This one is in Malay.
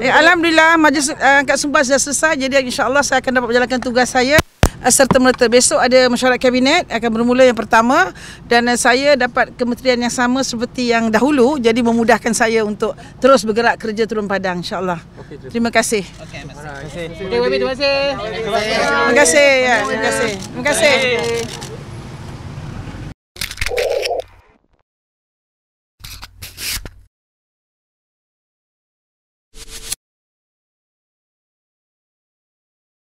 Eh, Alhamdulillah majlis uh, Angkat Sumpah sudah selesai jadi insyaAllah saya akan dapat menjalankan tugas saya serta merta besok ada mesyuarat kabinet akan bermula yang pertama dan eh, saya dapat kementerian yang sama seperti yang dahulu jadi memudahkan saya untuk terus bergerak kerja turun padang insyaallah okay, terima kasih terima kasih terima kasih terima kasih terima kasih terima kasih